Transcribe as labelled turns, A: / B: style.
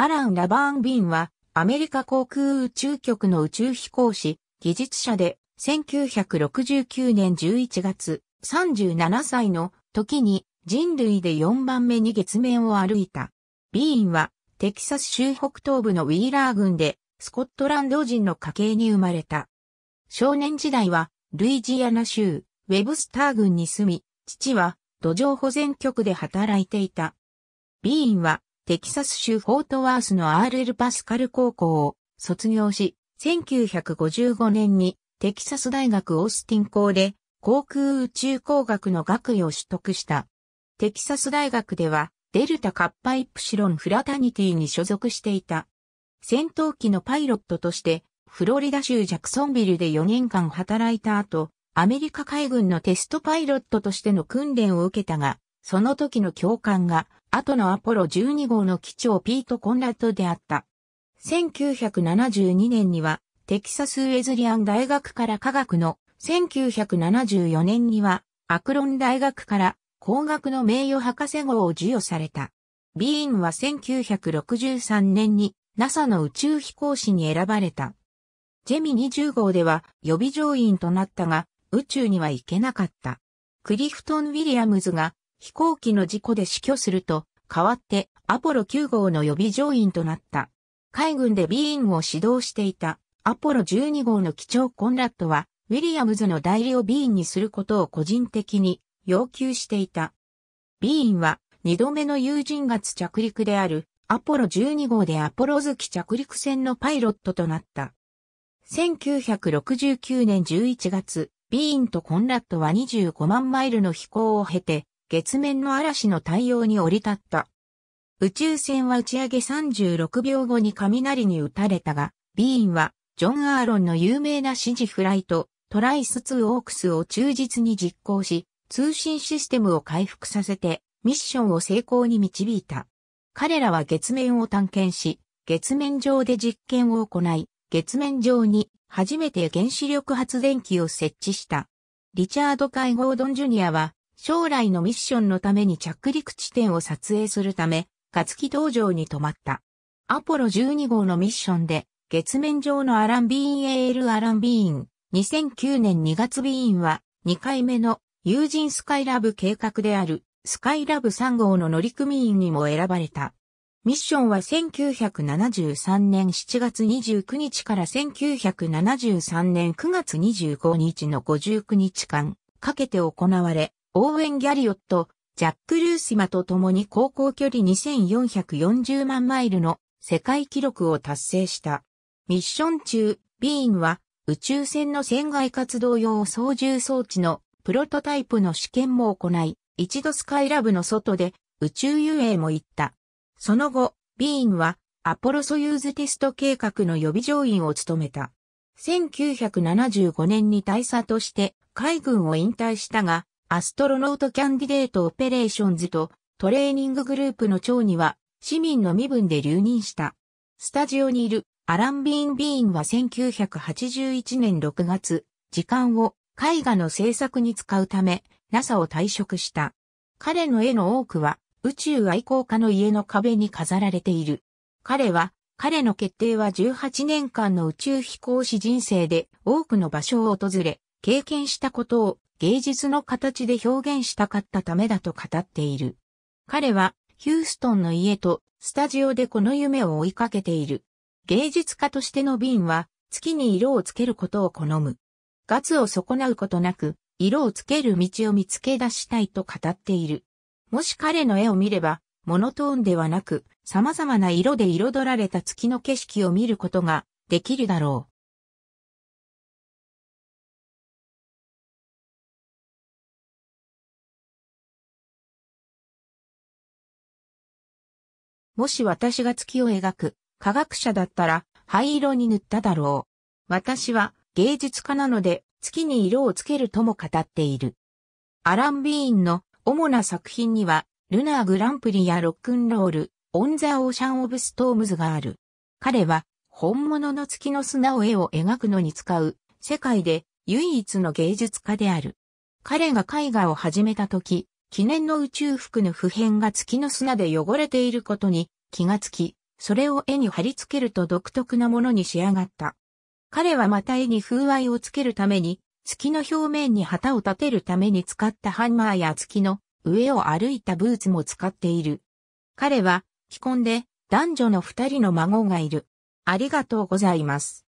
A: アラン・ラバーン・ビンは、アメリカ航空宇宙局の宇宙飛行士、技術者で、1969年11月、37歳の時に人類で4番目に月面を歩いた。ビーンはテキサス州北東部のウィーラー郡でスコットランド人の家系に生まれた。少年時代はルイジアナ州ウェブスター郡に住み、父は土壌保全局で働いていた。ビーンはテキサス州フォートワースの RL パスカル高校を卒業し、1955年にテキサス大学オースティン校で航空宇宙工学の学位を取得した。テキサス大学ではデルタカッパイプシロンフラタニティに所属していた。戦闘機のパイロットとしてフロリダ州ジャクソンビルで4年間働いた後、アメリカ海軍のテストパイロットとしての訓練を受けたが、その時の教官が後のアポロ12号の機長ピート・コンラッドであった。1972年には、テキサス・ウェズリアン大学から科学の、1974年には、アクロン大学から工学の名誉博士号を授与された。ビーンは1963年に NASA の宇宙飛行士に選ばれた。ジェミ20号では予備乗員となったが、宇宙には行けなかった。クリフトン・ウィリアムズが飛行機の事故で死去すると、代わってアポロ9号の予備乗員となった。海軍でビーンを指導していたアポロ12号の機長コンラットは、ウィリアムズの代理をビーンにすることを個人的に要求していた。ビーンは2度目の有人月着陸であるアポロ12号でアポロ月着陸船のパイロットとなった。1969年11月、ビーンとコンラットは25万マイルの飛行を経て、月面の嵐の対応に降り立った。宇宙船は打ち上げ36秒後に雷に打たれたが、ビーンは、ジョン・アーロンの有名な指示フライト、トライス2オークスを忠実に実行し、通信システムを回復させて、ミッションを成功に導いた。彼らは月面を探検し、月面上で実験を行い、月面上に初めて原子力発電機を設置した。リチャード・カイ・ゴードン・ジュニアは将来のミッションのために着陸地点を撮影するため、活気道場に泊まった。アポロ12号のミッションで、月面上のアラン・ビーン AL アラン・ビーン、2009年2月ビーンは、2回目の友人スカイラブ計画である、スカイラブ3号の乗組員にも選ばれた。ミッションは1973年7月29日から1973年9月25日の59日間かけて行われ、オーウェン・ギャリオット、ジャック・ルーシマと共に航行距離2440万マイルの世界記録を達成した。ミッション中、ビーンは宇宙船の船外活動用操縦装置のプロトタイプの試験も行い、一度スカイラブの外で宇宙遊泳も行った。その後、ビーンはアポロソユーズテスト計画の予備乗員を務めた。1975年に大佐として海軍を引退したが、アストロノートキャンディデートオペレーションズとトレーニンググループの長には市民の身分で留任した。スタジオにいるアラン・ビーン・ビーンは1981年6月、時間を絵画の制作に使うため NASA を退職した。彼の絵の多くは宇宙愛好家の家の壁に飾られている。彼は彼の決定は18年間の宇宙飛行士人生で多くの場所を訪れ、経験したことを芸術の形で表現したかったためだと語っている。彼はヒューストンの家とスタジオでこの夢を追いかけている。芸術家としての瓶は月に色をつけることを好む。ガツを損なうことなく、色をつける道を見つけ出したいと語っている。もし彼の絵を見れば、モノトーンではなく、様々な色で彩られた月の景色を見ることができるだろう。もし私が月を描く科学者だったら灰色に塗っただろう。私は芸術家なので月に色をつけるとも語っている。アラン・ビーンの主な作品には、ルナーグランプリやロックンロール、オン・ザ・オーシャン・オブ・ストームズがある。彼は、本物の月の砂を絵を描くのに使う、世界で唯一の芸術家である。彼が絵画を始めた時、記念の宇宙服の普遍が月の砂で汚れていることに気がつき、それを絵に貼り付けると独特なものに仕上がった。彼はまた絵に風合いをつけるために、月の表面に旗を立てるために使ったハンマーや月の上を歩いたブーツも使っている。彼は、既婚で男女の二人の孫がいる。ありがとうございます。